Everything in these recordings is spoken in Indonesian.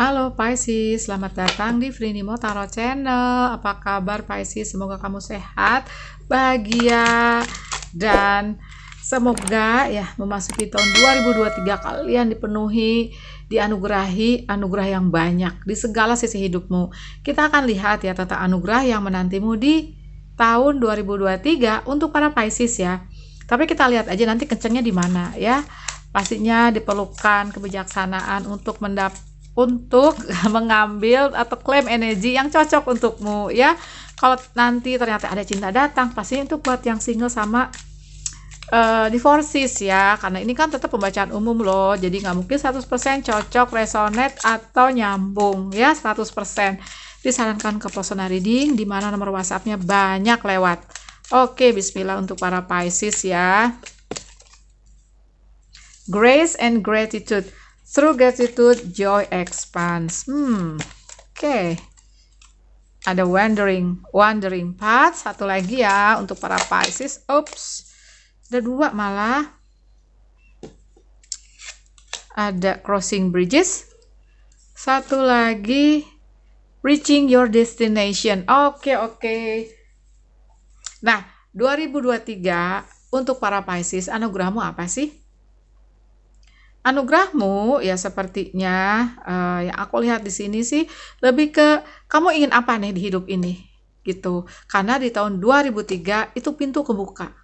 Halo Pisces, selamat datang di Frinimo Tarot Channel. Apa kabar Pisces? Semoga kamu sehat, bahagia, dan semoga ya memasuki tahun 2023 kalian dipenuhi dianugerahi anugerah yang banyak di segala sisi hidupmu. Kita akan lihat ya tata anugerah yang menantimu di tahun 2023 untuk para Pisces ya. Tapi kita lihat aja nanti kencengnya di mana ya. Pastinya diperlukan kebijaksanaan untuk mendapat untuk mengambil atau klaim energi yang cocok untukmu ya. Kalau nanti ternyata ada cinta datang, pasti itu buat yang single sama uh, divorces ya. Karena ini kan tetap pembacaan umum loh. Jadi nggak mungkin 100% cocok, resonate atau nyambung ya 100%. Disarankan ke personal reading di mana nomor WhatsAppnya banyak lewat. Oke, bismillah untuk para Pisces ya. Grace and gratitude Through gratitude, joy expands. Hmm, oke. Okay. Ada wandering, wandering path. Satu lagi ya untuk para Pisces. Oops, ada dua malah. Ada crossing bridges. Satu lagi reaching your destination. Oke, okay, oke. Okay. Nah, 2023 untuk para Pisces, anugerahmu apa sih? Anugerahmu ya sepertinya uh, yang aku lihat di sini sih lebih ke kamu ingin apa nih di hidup ini gitu. Karena di tahun 2003 itu pintu kebuka.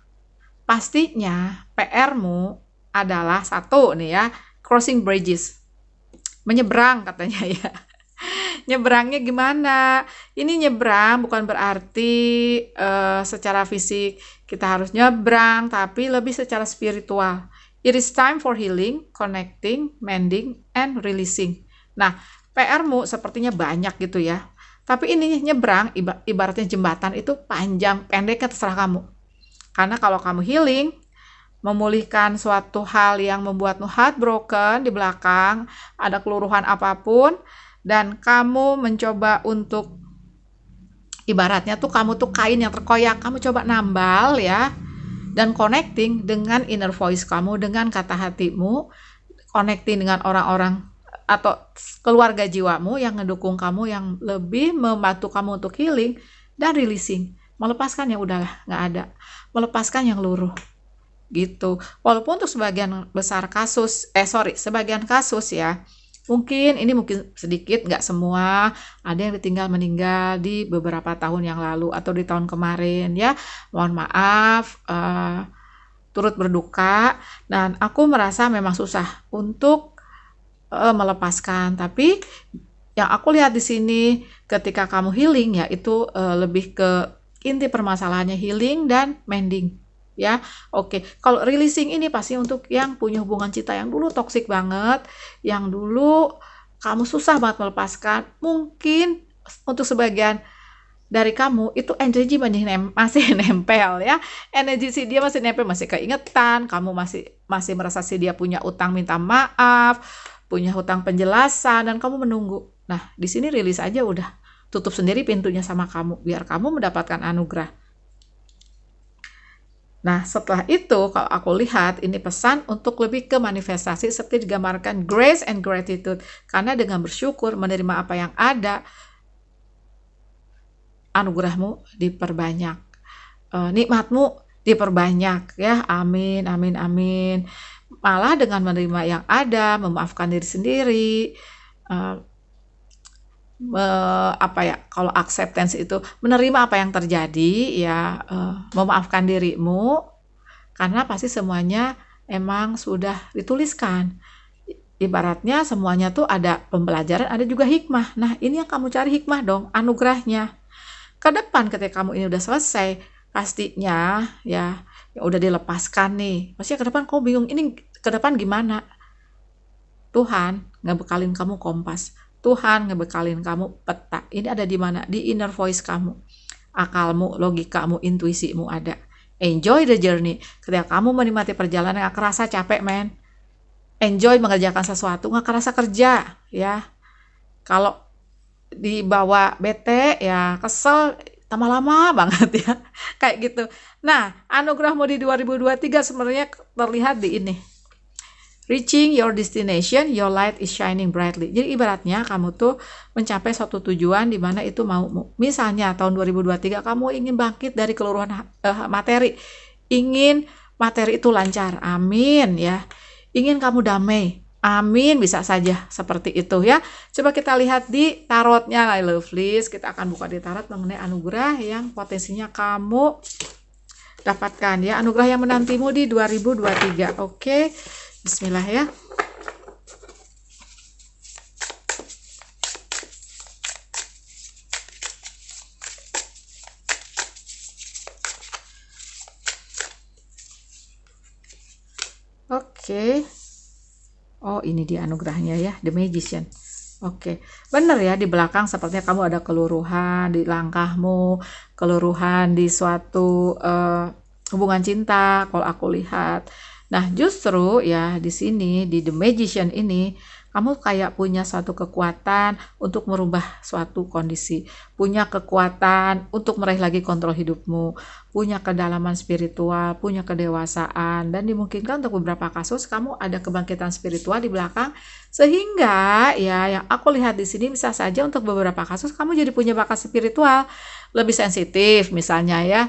Pastinya PR-mu adalah satu nih ya, crossing bridges. Menyeberang katanya ya. Nyeberangnya gimana? Ini nyeberang bukan berarti uh, secara fisik kita harus nyeberang tapi lebih secara spiritual It is time for healing, connecting, mending, and releasing. Nah, PR-mu sepertinya banyak gitu ya. Tapi ini nyebrang, ibaratnya jembatan itu panjang, pendeknya terserah kamu. Karena kalau kamu healing, memulihkan suatu hal yang membuatmu heartbroken di belakang, ada keluruhan apapun, dan kamu mencoba untuk ibaratnya tuh kamu tuh kain yang terkoyak, kamu coba nambal ya, dan connecting dengan inner voice kamu, dengan kata hatimu, connecting dengan orang-orang atau keluarga jiwamu yang mendukung kamu, yang lebih membantu kamu untuk healing dan releasing. Melepaskan yang udah nggak ada. Melepaskan yang luruh. Gitu. Walaupun untuk sebagian besar kasus, eh sorry, sebagian kasus ya, Mungkin ini mungkin sedikit, nggak semua. Ada yang ditinggal meninggal di beberapa tahun yang lalu atau di tahun kemarin ya. Mohon maaf, uh, turut berduka. Dan aku merasa memang susah untuk uh, melepaskan. Tapi yang aku lihat di sini ketika kamu healing ya itu uh, eh, lebih ke inti permasalahannya healing dan mending ya. Oke, kalau releasing ini pasti untuk yang punya hubungan cinta yang dulu toksik banget, yang dulu kamu susah banget melepaskan. Mungkin untuk sebagian dari kamu itu energi masih, nem masih nempel ya energi si dia masih nempel masih keingetan kamu masih masih merasa si dia punya utang minta maaf punya hutang penjelasan dan kamu menunggu nah di sini rilis aja udah tutup sendiri pintunya sama kamu biar kamu mendapatkan anugerah Nah, setelah itu kalau aku lihat ini pesan untuk lebih ke manifestasi seperti digambarkan grace and gratitude karena dengan bersyukur menerima apa yang ada anugerahmu diperbanyak. E, nikmatmu diperbanyak ya. Amin, amin, amin. Malah dengan menerima yang ada, memaafkan diri sendiri, e, me, eh, apa ya kalau acceptance itu menerima apa yang terjadi ya uh, memaafkan dirimu karena pasti semuanya emang sudah dituliskan ibaratnya semuanya tuh ada pembelajaran ada juga hikmah nah ini yang kamu cari hikmah dong anugerahnya ke depan ketika kamu ini udah selesai pastinya ya ya udah dilepaskan nih pasti ke depan kamu bingung ini ke depan gimana Tuhan ngebekalin kamu kompas Tuhan ngebekalin kamu peta. Ini ada di mana? Di inner voice kamu. Akalmu, logikamu, intuisimu ada. Enjoy the journey. Ketika kamu menikmati perjalanan, gak kerasa capek, men. Enjoy mengerjakan sesuatu, gak kerasa kerja, ya. Kalau dibawa bete, ya kesel, tambah lama banget ya. Kayak gitu. Nah, anugerahmu di 2023 sebenarnya terlihat di ini. Reaching your destination, your light is shining brightly. Jadi ibaratnya kamu tuh mencapai suatu tujuan di mana itu mau misalnya tahun 2023 kamu ingin bangkit dari keluruhan uh, materi, ingin materi itu lancar. Amin ya. Ingin kamu damai. Amin, bisa saja seperti itu ya. Coba kita lihat di tarotnya Love List. Kita akan buka di tarot mengenai anugerah yang potensinya kamu dapatkan ya. Anugerah yang menantimu di 2023. Oke. Okay bismillah ya Oke. Oh, ini dia anugerahnya ya, the magician. Oke, okay. benar ya di belakang sepertinya kamu ada keluruhan di langkahmu, keluruhan di suatu uh, hubungan cinta kalau aku lihat. Nah, justru ya di sini di The Magician ini kamu kayak punya suatu kekuatan untuk merubah suatu kondisi, punya kekuatan untuk meraih lagi kontrol hidupmu, punya kedalaman spiritual, punya kedewasaan dan dimungkinkan untuk beberapa kasus kamu ada kebangkitan spiritual di belakang sehingga ya yang aku lihat di sini bisa saja untuk beberapa kasus kamu jadi punya bakat spiritual, lebih sensitif misalnya ya.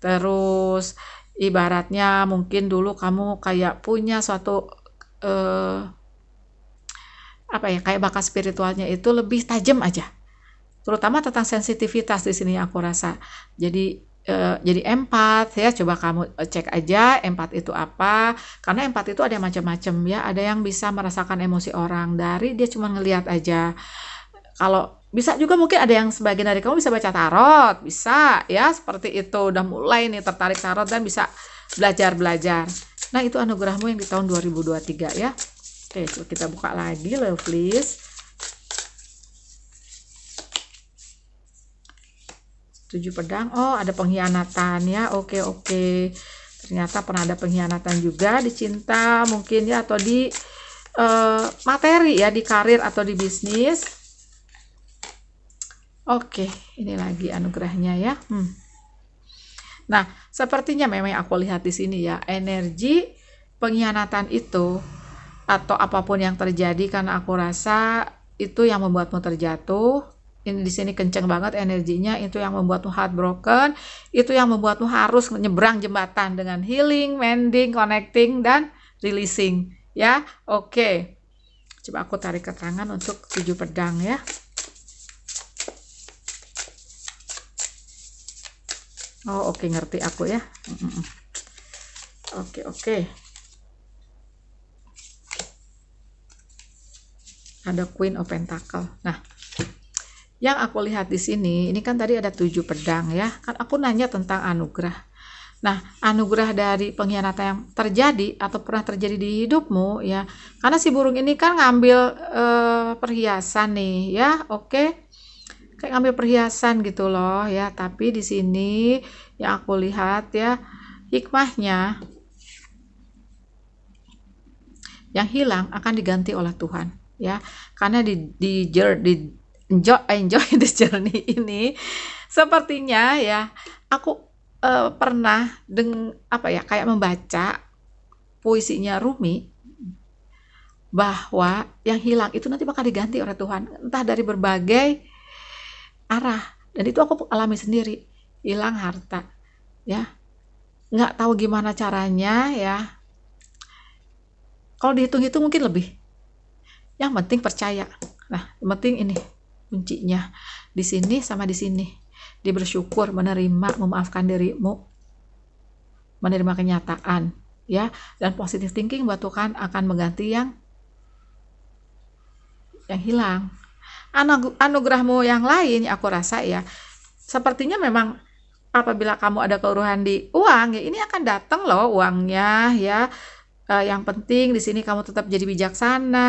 Terus ibaratnya mungkin dulu kamu kayak punya suatu eh, apa ya kayak bakat spiritualnya itu lebih tajam aja terutama tentang sensitivitas di sini aku rasa jadi eh, jadi empat ya coba kamu eh, cek aja empat itu apa karena empat itu ada macam-macam ya ada yang bisa merasakan emosi orang dari dia cuma ngelihat aja kalau bisa juga mungkin ada yang sebagian dari kamu bisa baca tarot bisa ya seperti itu udah mulai nih tertarik tarot dan bisa belajar belajar nah itu anugerahmu yang di tahun 2023 ya oke coba kita buka lagi please tujuh pedang oh ada pengkhianatan ya oke oke ternyata pernah ada pengkhianatan juga di cinta mungkin ya atau di uh, materi ya di karir atau di bisnis Oke, ini lagi anugerahnya ya. Hmm. Nah, sepertinya memang aku lihat di sini ya, energi pengkhianatan itu atau apapun yang terjadi karena aku rasa itu yang membuatmu terjatuh. Ini di sini kenceng banget energinya, itu yang membuatmu heartbroken, itu yang membuatmu harus menyeberang jembatan dengan healing, mending, connecting dan releasing ya. Oke. Coba aku tarik keterangan untuk tujuh pedang ya. Oh oke okay, ngerti aku ya. Oke mm -mm. oke. Okay, okay. Ada Queen of Pentacle. Nah, yang aku lihat di sini, ini kan tadi ada tujuh pedang ya. Kan aku nanya tentang anugerah. Nah, anugerah dari pengkhianatan yang terjadi atau pernah terjadi di hidupmu ya. Karena si burung ini kan ngambil eh, perhiasan nih ya. Oke. Okay kayak ngambil perhiasan gitu loh ya tapi di sini yang aku lihat ya hikmahnya yang hilang akan diganti oleh Tuhan ya karena di di, di enjoy eh, enjoy this journey ini sepertinya ya aku uh, pernah deng apa ya kayak membaca puisinya Rumi bahwa yang hilang itu nanti bakal diganti oleh Tuhan entah dari berbagai arah dan itu aku alami sendiri hilang harta ya nggak tahu gimana caranya ya kalau dihitung itu mungkin lebih yang penting percaya nah yang penting ini kuncinya di sini sama di sini di bersyukur menerima memaafkan dirimu menerima kenyataan ya dan positive thinking buat Tuhan akan mengganti yang yang hilang anugerahmu yang lain ya aku rasa ya sepertinya memang apabila kamu ada keluhan di uang ya ini akan datang loh uangnya ya e, yang penting di sini kamu tetap jadi bijaksana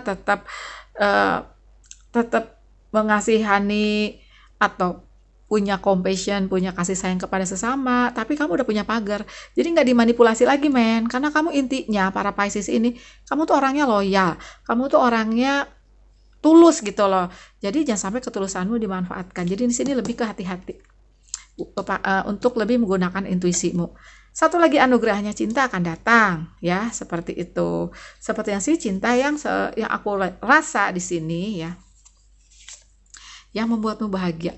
tetap e, tetap mengasihani atau punya compassion, punya kasih sayang kepada sesama, tapi kamu udah punya pagar. Jadi nggak dimanipulasi lagi, men. Karena kamu intinya, para Pisces ini, kamu tuh orangnya loyal. Kamu tuh orangnya tulus gitu loh. Jadi jangan sampai ketulusanmu dimanfaatkan. Jadi di sini lebih ke hati-hati eh, untuk lebih menggunakan intuisimu. Satu lagi anugerahnya cinta akan datang ya seperti itu. Seperti yang sih cinta yang yang aku rasa di sini ya yang membuatmu bahagia.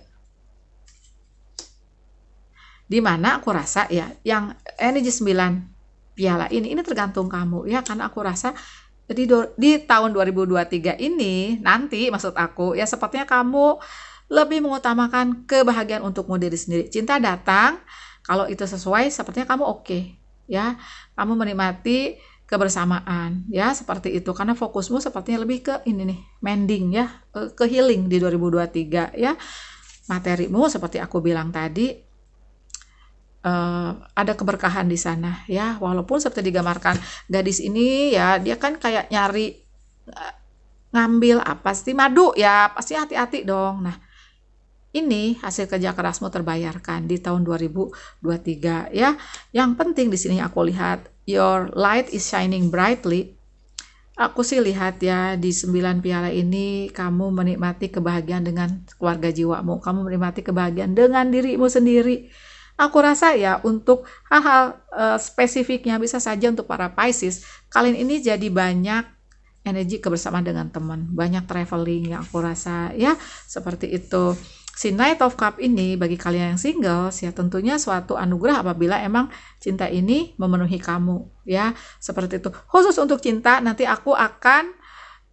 Di mana aku rasa ya yang energi 9 piala ini ini tergantung kamu ya karena aku rasa jadi di tahun 2023 ini nanti maksud aku ya sepertinya kamu lebih mengutamakan kebahagiaan untukmu diri sendiri. Cinta datang kalau itu sesuai sepertinya kamu oke okay, ya. Kamu menikmati kebersamaan ya seperti itu karena fokusmu sepertinya lebih ke ini nih mending ya eh, ke healing di 2023 ya materimu seperti aku bilang tadi Uh, ada keberkahan di sana ya walaupun seperti digambarkan gadis ini ya dia kan kayak nyari uh, ngambil apa sih madu ya pasti hati-hati dong nah ini hasil kerja kerasmu terbayarkan di tahun 2023 ya. Yang penting di sini aku lihat your light is shining brightly. Aku sih lihat ya di sembilan piala ini kamu menikmati kebahagiaan dengan keluarga jiwamu, kamu menikmati kebahagiaan dengan dirimu sendiri Aku rasa ya untuk hal-hal e, spesifiknya bisa saja untuk para Pisces, kalian ini jadi banyak energi kebersamaan dengan teman, banyak traveling yang aku rasa ya seperti itu. Si Knight of Cup ini bagi kalian yang single ya tentunya suatu anugerah apabila emang cinta ini memenuhi kamu ya seperti itu. Khusus untuk cinta nanti aku akan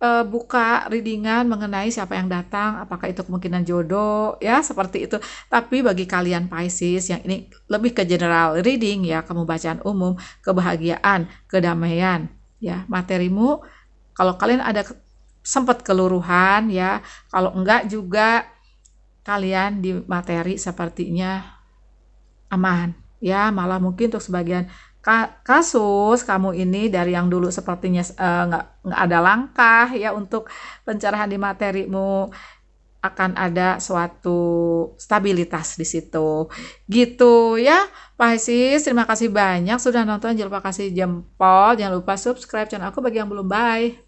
uh, buka readingan mengenai siapa yang datang, apakah itu kemungkinan jodoh, ya seperti itu. Tapi bagi kalian Pisces yang ini lebih ke general reading ya, kamu bacaan umum, kebahagiaan, kedamaian, ya materimu. Kalau kalian ada sempat keluruhan ya, kalau enggak juga kalian di materi sepertinya aman ya malah mungkin untuk sebagian kasus kamu ini dari yang dulu sepertinya eh, nggak uh, nggak ada langkah ya untuk pencerahan di materimu akan ada suatu stabilitas di situ. Gitu ya. pak Pisces, terima kasih banyak sudah nonton. Jangan lupa kasih jempol, jangan lupa subscribe channel aku bagi yang belum. Bye.